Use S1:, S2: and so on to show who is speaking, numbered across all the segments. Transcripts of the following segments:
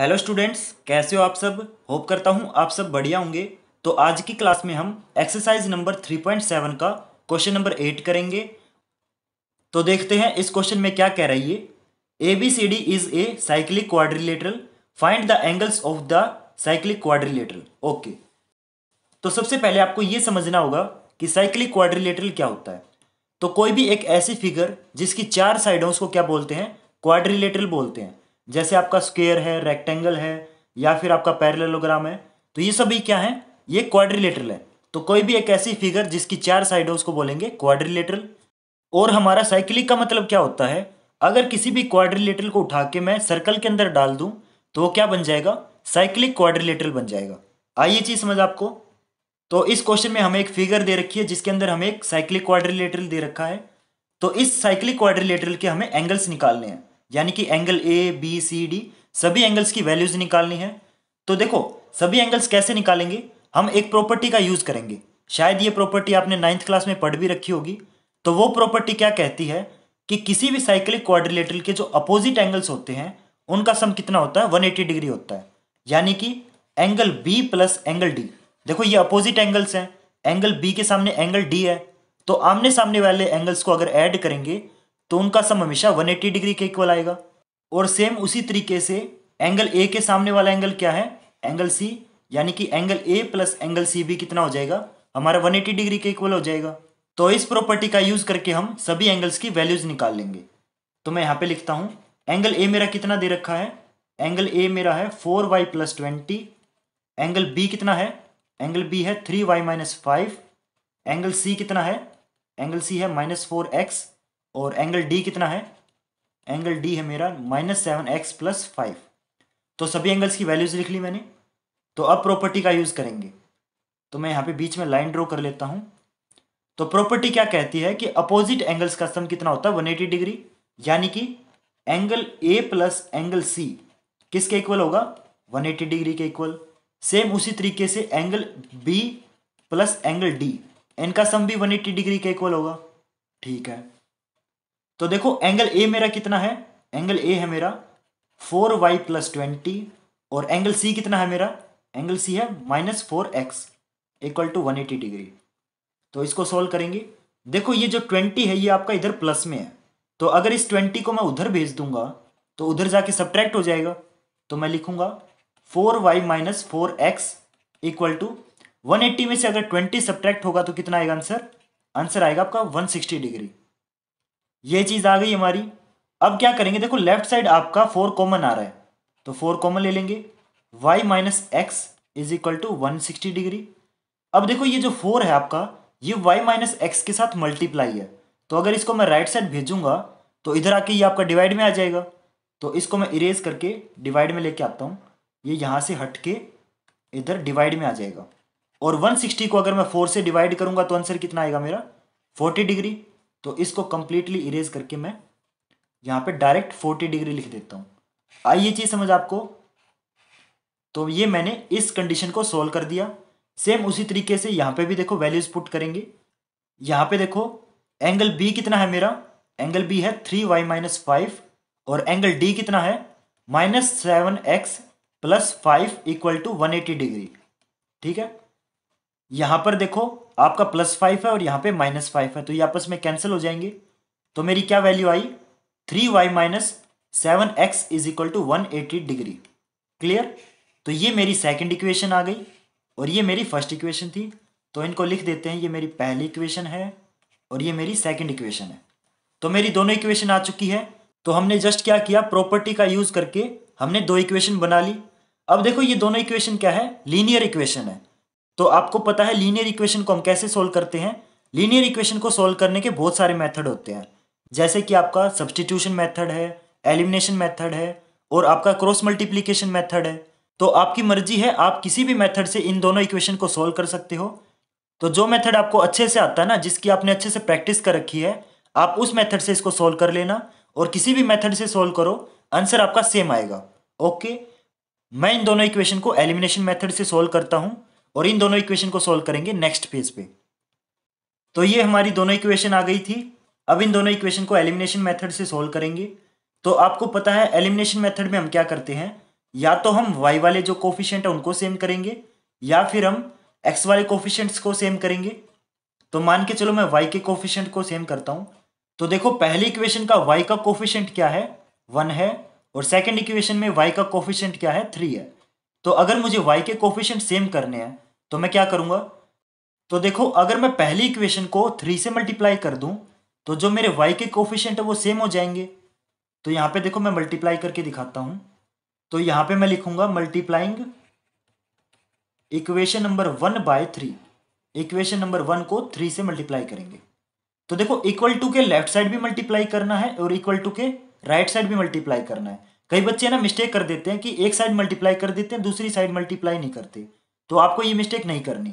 S1: hello students कैसे हो आप सब होप करता हूँ आप सब बढ़िया होंगे तो आज की क्लास में हम एक्सरसाइज नंबर 3.7 का क्वेश्चन नंबर एट करेंगे तो देखते हैं इस क्वेश्चन में क्या कह रही है A B C D is a cyclic quadrilateral find the angles of the cyclic quadrilateral okay तो सबसे पहले आपको ये समझना होगा कि साइक्लिक क्वाड्रिलेटरल क्या होता है तो कोई भी एक ऐसी फिगर जिसकी चार साइडों को क्या बोलते हैं क्वाड्रिलेटरल बोलते हैं जैसे आपका स्क्वेयर है रेक्टेंगल है या फिर आपका पैरेललोग्राम है तो ये सभी क्या है ये क्वाड्रिलेटरल है तो कोई भी एक ऐसी फिगर जिसकी चार साइड है उसको बोलेंगे क्वाड्रिलेटरल और हमारा साइकिलिक का मतलब क्या होता है अगर किसी भी क्वाड्रिलेटरल को उठा के मैं सर्कल के अंदर डाल दूं तो वो क्या बन जाएगा साइक्लिक क्वाड्रिलेटरल बन जाएगा आइए चीज़ समझ आपको तो इस क्वेश्चन में हमें एक फिगर दे रखी है जिसके अंदर हमें एक साइक्लिक क्वाड्रिलेटरल दे रखा है तो इस साइक्लिक क्वाड्रिलेटरल के हमें एंगल्स निकालने हैं यानी कि angle A B C D सभी एंगल्स की वैल्यूज निकालनी है तो देखो सभी एंगल्स कैसे निकालेंगे हम एक प्रॉपर्टी का यूज़ करेंगे शायद ये प्रॉपर्टी आपने नाइन्थ क्लास में पढ़ भी रखी होगी तो वो प्रॉपर्टी क्या कहती है कि किसी भी साइक्लिक क्वाड्रिलेटरल के जो अपोजिट एंगल्स होते हैं उनका सम कितना होता है 180 डिग्री होता है यानी कि angle B plus angle D देखो ये अपोजिट एंगल्स हैं एंगल बी के सामने एंगल डी है तो आमने सामने वाले एंगल्स को अगर ऐड करेंगे तो उनका सम हमेशा 180 डिग्री के इक्वल आएगा और सेम उसी तरीके से एंगल ए के सामने वाला एंगल क्या है एंगल सी यानी कि angle A plus angle C भी कितना हो जाएगा हमारा 180 डिग्री के इक्वल हो जाएगा तो इस प्रॉपर्टी का यूज़ करके हम सभी एंगल्स की वैल्यूज़ निकाल लेंगे तो मैं यहाँ पे लिखता हूँ एंगल ए मेरा कितना दे रखा है एंगल ए मेरा है four Y plus twenty angle B कितना है एंगल बी है three Y minus five angle C कितना है एंगल सी है माइनस फोर एक्स और एंगल डी कितना है एंगल डी है मेरा minus seven x plus five तो सभी एंगल्स की वैल्यूज लिख ली मैंने तो अब प्रॉपर्टी का यूज़ करेंगे तो मैं यहाँ पे बीच में लाइन ड्रॉ कर लेता हूँ तो प्रॉपर्टी क्या कहती है कि अपोजिट एंगल्स का सम कितना होता है वन एटी डिग्री यानी कि angle A plus angle C किसके इक्वल होगा वन एटी डिग्री के इक्वल सेम उसी तरीके से angle B plus angle D इनका सम भी वन एटी डिग्री के इक्वल होगा ठीक है तो देखो एंगल ए मेरा कितना है एंगल ए है मेरा फोर वाई प्लस ट्वेंटी और एंगल सी कितना है मेरा एंगल सी है minus four x equal to one eighty degree तो इसको सॉल्व करेंगे देखो ये जो ट्वेंटी है ये आपका इधर प्लस में है तो अगर इस ट्वेंटी को मैं उधर भेज दूंगा तो उधर जाके सब्ट्रैक्ट हो जाएगा तो मैं लिखूंगा four Y minus four x equal to one eighty में से अगर ट्वेंटी सब्ट्रैक्ट होगा तो कितना आएगा आंसर आंसर आएगा आपका वन सिक्सटी डिग्री ये चीज़ आ गई हमारी अब क्या करेंगे देखो लेफ्ट साइड आपका फोर कॉमन आ रहा है तो फोर कॉमन ले लेंगे Y minus X is equal to one sixty degree अब देखो ये जो फोर है आपका ये वाई माइनस एक्स के साथ मल्टीप्लाई है तो अगर इसको मैं राइट साइड भेजूंगा तो इधर आके ये आपका डिवाइड में आ जाएगा तो इसको मैं इरेज करके डिवाइड में लेके आता हूँ ये यहाँ से हट के इधर डिवाइड में आ जाएगा और 160 को अगर मैं फोर से डिवाइड करूंगा तो आंसर कितना आएगा मेरा 40 डिग्री तो इसको कम्प्लीटली इरेज करके मैं यहाँ पे डायरेक्ट फोर्टी डिग्री लिख देता हूँ आई ये चीज़ समझ आपको तो ये मैंने इस कंडीशन को सोल्व कर दिया सेम उसी तरीके से यहाँ पे भी देखो वैल्यूज पुट करेंगे यहाँ पे देखो एंगल बी कितना है मेरा एंगल बी है थ्री वाई माइनस फाइव और एंगल डी कितना है minus seven x plus five equal to one eighty degree ठीक है यहां पर देखो आपका प्लस फाइव है और यहां पे माइनस फाइव है तो ये आपस में कैंसिल हो जाएंगे तो मेरी क्या वैल्यू आई three Y minus seven X is equal to one eighty degree clear तो ये मेरी सेकेंड इक्वेशन आ गई और ये मेरी फर्स्ट इक्वेशन थी तो इनको लिख देते हैं ये मेरी पहली इक्वेशन है और ये मेरी सेकेंड इक्वेशन है तो मेरी दोनों इक्वेशन आ चुकी है तो हमने जस्ट क्या किया प्रॉपर्टी का यूज करके हमने दो इक्वेशन बना ली अब देखो ये दोनों इक्वेशन क्या है लीनियर इक्वेशन है तो आपको पता है लीनियर इक्वेशन को हम कैसे सोल्व करते हैं लीनियर इक्वेशन को सोल्व करने के बहुत सारे मैथड होते हैं जैसे कि आपका सब्सटीट्यूशन मैथड है एलिमिनेशन मैथड है और आपका क्रॉस मल्टीप्लीकेशन मैथड है तो आपकी मर्जी है आप किसी भी मैथड से इन दोनों इक्वेशन को सोल्व कर सकते हो तो जो मेथड आपको अच्छे से आता है ना जिसकी आपने अच्छे से प्रैक्टिस कर रखी है आप उस मेथड से इसको सोल्व कर लेना और किसी भी मेथड से सोल्व करो आंसर आपका सेम आएगा ओके मैं इन दोनों इक्वेशन को एलिमिनेशन मेथड से सोल्व करता हूँ और इन दोनों इक्वेशन को सोल्व करेंगे नेक्स्ट पेज पे तो ये हमारी दोनों इक्वेशन आ गई थी अब इन दोनों इक्वेशन को एलिमिनेशन मेथड से सोल्व करेंगे तो आपको पता है एलिमिनेशन मेथड में हम क्या करते हैं या तो हम वाई वाले जो कोफिशियंट है उनको सेम करेंगे या फिर हम एक्स वाले कोफिशियंट्स को सेम करेंगे तो मान के चलो मैं वाई के कोफिशियंट को सेम करता हूँ तो देखो पहली इक्वेशन का वाई का कोफिशियंट क्या है वन है और सेकेंड इक्वेशन में वाई का कोफिशियंट क्या है थ्री है तो अगर मुझे वाई के कोफिशियंट सेम करने हैं तो मैं क्या करूंगा तो देखो अगर मैं पहली इक्वेशन को थ्री से मल्टीप्लाई कर दूं तो जो मेरे वाई के कोफिशेंट है वो सेम हो जाएंगे तो यहां पे देखो मैं मल्टीप्लाई करके दिखाता हूं तो यहां पे मैं लिखूंगा multiplying equation number one by three equation number one को थ्री से मल्टीप्लाई करेंगे तो देखो इक्वल टू के लेफ्ट साइड भी मल्टीप्लाई करना है और इक्वल टू के राइट साइड भी मल्टीप्लाई करना है कई बच्चे ना मिस्टेक कर देते हैं कि एक साइड मल्टीप्लाई कर देते हैं दूसरी साइड मल्टीप्लाई नहीं करते तो आपको ये मिस्टेक नहीं करनी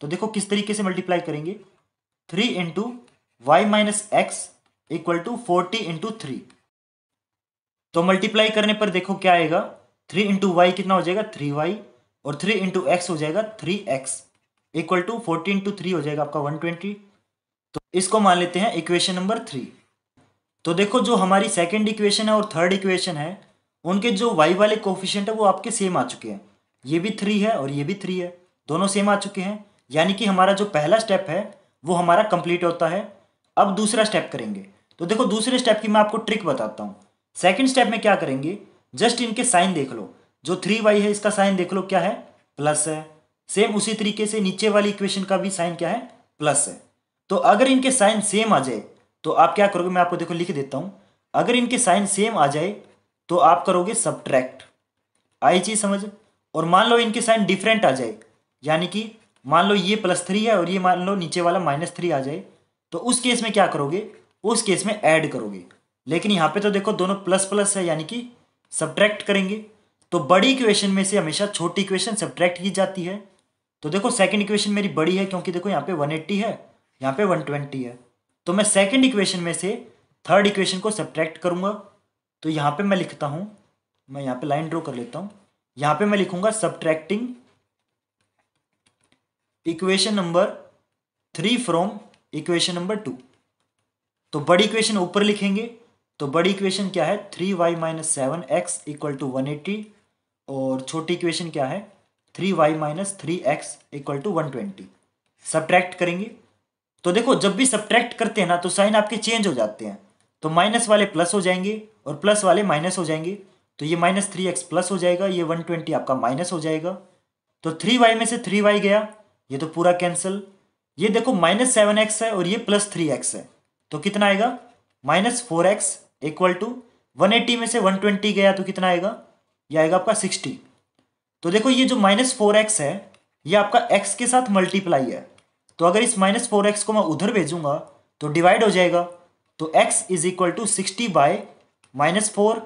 S1: तो देखो किस तरीके से मल्टीप्लाई करेंगे three into y minus x equal to forty into three तो मल्टीप्लाई करने पर देखो क्या आएगा थ्री इंटू वाई कितना हो जाएगा थ्री वाई और थ्री इंटू एक्स हो जाएगा three x equal to forty into three हो जाएगा आपका वन ट्वेंटी तो इसको मान लेते हैं इक्वेशन नंबर थ्री तो देखो जो हमारी सेकेंड इक्वेशन है और थर्ड इक्वेशन है उनके जो वाई वाले कोफिशेंट है वो आपके सेम आ चुके हैं ये भी थ्री है और ये भी थ्री है दोनों सेम आ चुके हैं यानी कि हमारा जो पहला स्टेप है वो हमारा कंप्लीट होता है अब दूसरा स्टेप करेंगे तो देखो दूसरे स्टेप की मैं आपको ट्रिक बताता हूँ सेकेंड स्टेप में क्या करेंगे जस्ट इनके साइन देख लो जो थ्री वाई है इसका साइन देख लो क्या है प्लस है सेम उसी तरीके से नीचे वाली इक्वेशन का भी साइन क्या है प्लस है तो अगर इनके साइन सेम आ जाए तो आप क्या करोगे मैं आपको देखो लिख देता हूँ अगर इनके साइन सेम आ जाए तो आप करोगे सब्ट्रैक्ट आई चीज़ समझ और मान लो इनकी साइन डिफरेंट आ जाए यानी कि मान लो ये प्लस थ्री है और ये मान लो नीचे वाला माइनस थ्री आ जाए तो उस केस में क्या करोगे उस केस में ऐड करोगे लेकिन यहाँ पे तो देखो दोनों प्लस प्लस है यानी कि सब्ट्रैक्ट करेंगे तो बड़ी इक्वेशन में से हमेशा छोटी इक्वेशन सब्ट्रैक्ट की जाती है तो देखो सेकेंड इक्वेशन मेरी बड़ी है क्योंकि देखो यहाँ पे एट्टी है यहाँ पे ट्वेंटी है तो मैं सेकेंड इक्वेशन में से थर्ड इक्वेशन को सब्ट्रैक्ट करूँगा तो यहाँ पर मैं लिखता हूँ मैं यहाँ पर लाइन ड्रॉ कर लेता हूँ यहां पे मैं लिखूंगा subtracting equation number three from equation number two तो बड़ी इक्वेशन ऊपर लिखेंगे तो बड़ी इक्वेशन क्या है three Y minus seven x equal to one eighty और छोटी इक्वेशन क्या है three Y minus three x equal to one twenty subtract करेंगे तो देखो जब भी सब्ट्रैक्ट करते हैं ना तो साइन आपके चेंज हो जाते हैं तो माइनस वाले प्लस हो जाएंगे और प्लस वाले माइनस हो जाएंगे तो ये माइनस थ्री एक्स प्लस हो जाएगा ये वन ट्वेंटी आपका माइनस हो जाएगा तो थ्री वाई में से थ्री वाई गया ये तो पूरा कैंसिल ये देखो माइनस सेवन एक्स है और ये प्लस थ्री एक्स है तो कितना आएगा minus four x equal to one eighty में से वन ट्वेंटी गया तो कितना आएगा ये आएगा आपका सिक्सटी तो देखो ये जो माइनस फोर एक्स है ये आपका एक्स के साथ मल्टीप्लाई है तो अगर इस माइनस फोर एक्स को मैं उधर भेजूंगा तो डिवाइड हो जाएगा तो x is equal to sixty by minus four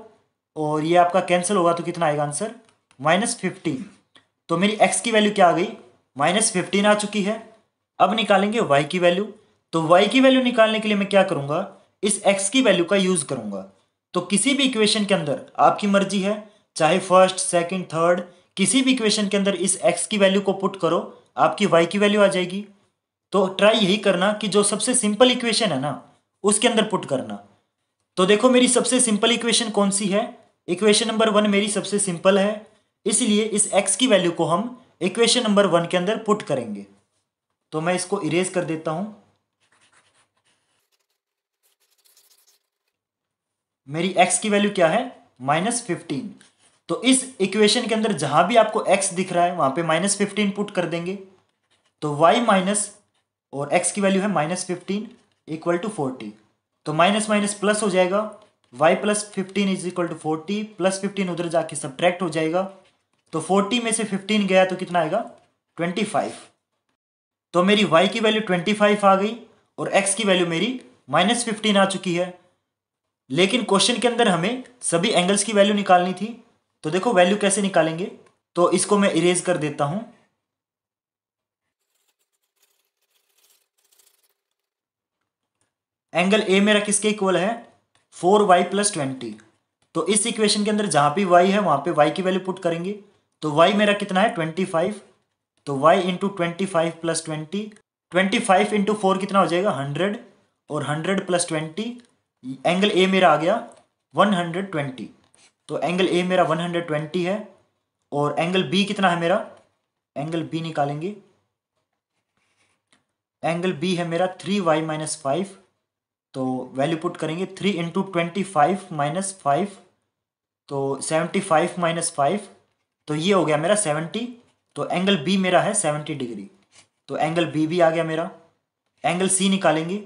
S1: और ये आपका कैंसिल होगा तो कितना आएगा आंसर माइनस फिफ्टीन तो मेरी एक्स की वैल्यू क्या आ गई माइनस फिफ्टीन आ चुकी है अब निकालेंगे वाई की वैल्यू तो वाई की वैल्यू निकालने के लिए मैं क्या करूँगा इस एक्स की वैल्यू का यूज़ करूँगा तो किसी भी इक्वेशन के अंदर आपकी मर्जी है चाहे फर्स्ट सेकेंड थर्ड किसी भी इक्वेशन के अंदर इस एक्स की वैल्यू को पुट करो आपकी वाई की वैल्यू आ जाएगी तो ट्राई यही करना कि जो सबसे सिंपल इक्वेशन है ना उसके अंदर पुट करना तो देखो मेरी सबसे सिंपल इक्वेशन कौन सी है इक्वेशन नंबर वन मेरी सबसे सिंपल है इसलिए इस एक्स की वैल्यू को हम इक्वेशन नंबर वन के अंदर पुट करेंगे तो मैं इसको इरेज कर देता हूं मेरी एक्स की वैल्यू क्या है माइनस फिफ्टीन तो इस इक्वेशन के अंदर जहां भी आपको एक्स दिख रहा है वहां पे माइनस फिफ्टीन पुट कर देंगे तो वाई माइनस और एक्स की वैल्यू है minus fifteen equal to forty तो माइनस माइनस प्लस हो जाएगा y plus fifteen is equal to forty plus fifteen उधर जाके सब्ट्रैक्ट हो जाएगा तो फोर्टी में से फिफ्टीन गया तो कितना आएगा ट्वेंटी फाइव तो मेरी y की वैल्यू ट्वेंटी फाइव आ गई और x की वैल्यू मेरी माइनस फिफ्टीन आ चुकी है लेकिन क्वेश्चन के अंदर हमें सभी एंगल्स की वैल्यू निकालनी थी तो देखो वैल्यू कैसे निकालेंगे तो इसको मैं इरेज कर देता हूं एंगल ए मेरा किसके इक्वल है फोर वाई प्लस ट्वेंटी तो इस इक्वेशन के अंदर जहां भी वाई है वहां पे वाई की वैल्यू पुट करेंगे तो वाई मेरा कितना है ट्वेंटी फाइव तो y into twenty five plus twenty twenty five into four कितना हो जाएगा हंड्रेड और hundred plus twenty angle A मेरा आ गया वन हंड्रेड ट्वेंटी तो एंगल ए मेरा वन हंड्रेड ट्वेंटी है और एंगल बी कितना है मेरा एंगल बी निकालेंगे एंगल बी है मेरा थ्री वाई माइनस फाइव तो वैल्यू पुट करेंगे three into twenty five minus five तो सेवेंटी फाइव माइनस फाइव तो ये हो गया मेरा सेवेंटी तो एंगल बी मेरा है सेवेंटी डिग्री तो एंगल बी भी आ गया मेरा एंगल सी निकालेंगे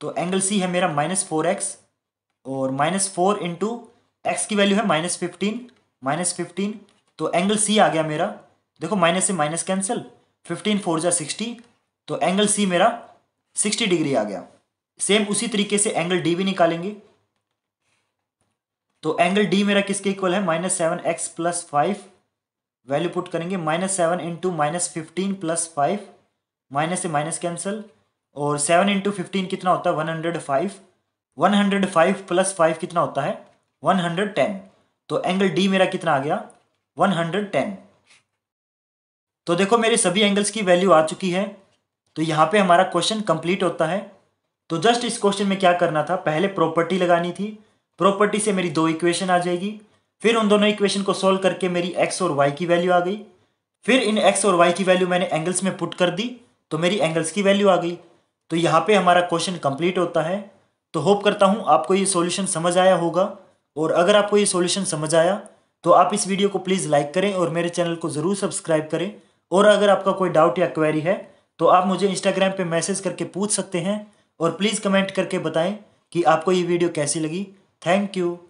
S1: तो एंगल सी है मेरा माइनस फोर एक्स और माइनस फोर इंटू एक्स की वैल्यू है माइनस फिफ्टीन माइनस फिफ्टीन तो एंगल सी आ गया मेरा देखो माइनस से माइनस कैंसिल फिफ्टीन फोर जा सिक्सटी तो एंगल सी मेरा सिक्सटी डिग्री आ गया सेम उसी तरीके से एंगल डी भी निकालेंगे तो एंगल डी मेरा किसके इक्वल है minus seven x plus five value put करेंगे minus seven into minus fifteen plus five minus से माइनस कैंसिल और सेवन इंटू फिफ्टीन कितना होता है one hundred five one hundred five plus five कितना होता है वन हंड्रेड टेन तो एंगल डी मेरा कितना आ गया वन हंड्रेड टेन तो देखो मेरे सभी एंगल्स की वैल्यू आ चुकी है तो यहाँ पे हमारा क्वेश्चन कंप्लीट होता है तो जस्ट इस क्वेश्चन में क्या करना था पहले प्रॉपर्टी लगानी थी प्रॉपर्टी से मेरी दो इक्वेशन आ जाएगी फिर उन दोनों इक्वेशन को सोल्व करके मेरी एक्स और वाई की वैल्यू आ गई फिर इन एक्स और वाई की वैल्यू मैंने एंगल्स में पुट कर दी तो मेरी एंगल्स की वैल्यू आ गई तो यहाँ पे हमारा क्वेश्चन कंप्लीट होता है तो होप करता हूँ आपको ये सॉल्यूशन समझ आया होगा और अगर आपको ये सॉल्यूशन समझ आया तो आप इस वीडियो को प्लीज़ लाइक करें और मेरे चैनल को ज़रूर सब्सक्राइब करें और अगर आपका कोई डाउट या क्वेरी है तो आप मुझे इंस्टाग्राम पर मैसेज करके पूछ सकते हैं और प्लीज़ कमेंट करके बताएं कि आपको ये वीडियो कैसी लगी थैंक यू